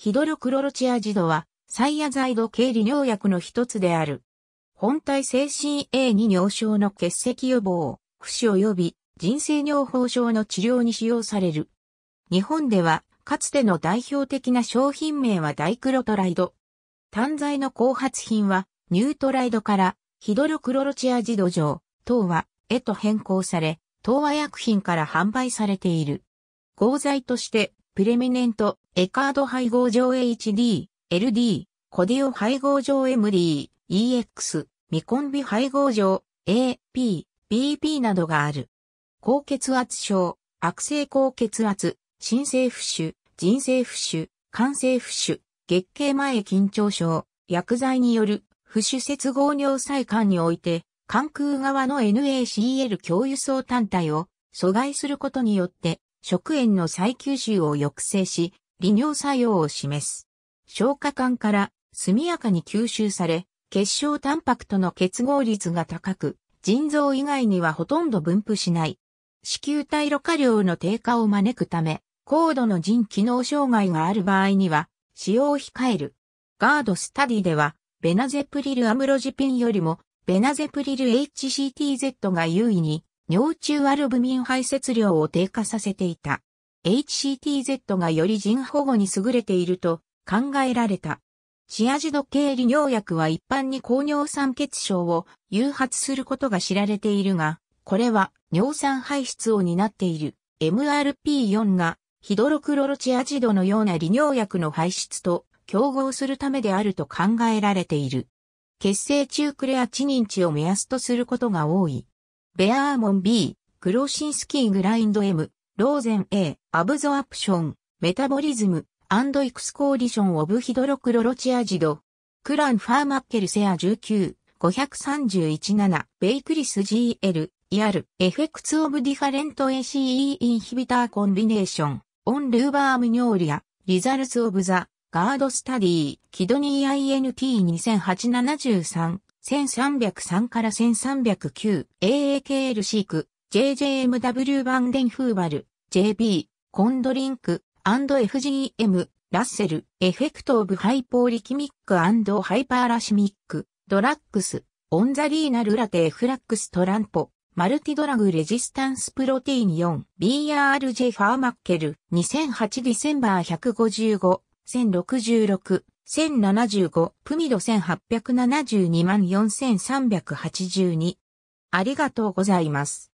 ヒドロクロロチアジドは、サイアザイド系利尿薬の一つである。本体精神 a 2尿症の血石予防、不死及び人生尿法症の治療に使用される。日本では、かつての代表的な商品名はダイクロトライド。単剤の後発品は、ニュートライドから、ヒドロクロロチアジド上、等は、へと変更され、東和薬品から販売されている。合剤として、プレミネント、エカード配合上 HD、LD、コディオ配合上 MD、EX、ミコンビ配合上 AP、BP などがある。高血圧症、悪性高血圧、新生不腫、人生不腫、肝性不腫、月経前緊張症、薬剤による不腫接合尿細管において、関空側の NACL 共輸送単体を阻害することによって、食塩の再吸収を抑制し、利尿作用を示す。消化管から速やかに吸収され、結晶タンパクとの結合率が高く、腎臓以外にはほとんど分布しない。子宮体ろ過量の低下を招くため、高度の腎機能障害がある場合には、使用を控える。ガードスタディでは、ベナゼプリルアムロジピンよりも、ベナゼプリル HCTZ が優位に、尿中アルブミン排泄量を低下させていた。HCTZ がより人保護に優れていると考えられた。チアジド系利尿薬は一般に高尿酸血症を誘発することが知られているが、これは尿酸排出を担っている MRP4 がヒドロクロロチアジドのような利尿薬の排出と競合するためであると考えられている。血清中クレアチニン値を目安とすることが多い。ベアーモン B、クローシンスキーグラインド M、ローゼン A、アブゾアプション、メタボリズム、アンドイクスコーディションオブヒドロクロロチアジド、クランファーマッケルセア19、531-7、ベイクリス GL、ER、フェクツオブディファレント ACE インヒビターコンビネーション、オンルーバームニョーリア、リザルツオブザ、ガードスタディ、キドニー INT2008-73、1303から1309、AAKL シーク、JJMW バンデンフーバル、JB、コンドリンク、FGM、ラッセル、エフェクトオブハイポーリキミックハイパーラシミック、ドラッグス、オンザリーナルラテフラックストランポ、マルティドラグレジスタンスプロティーン 4BRJ ファーマッケル2008ディセンバー155、1066、1075、プミド1872万4382。ありがとうございます。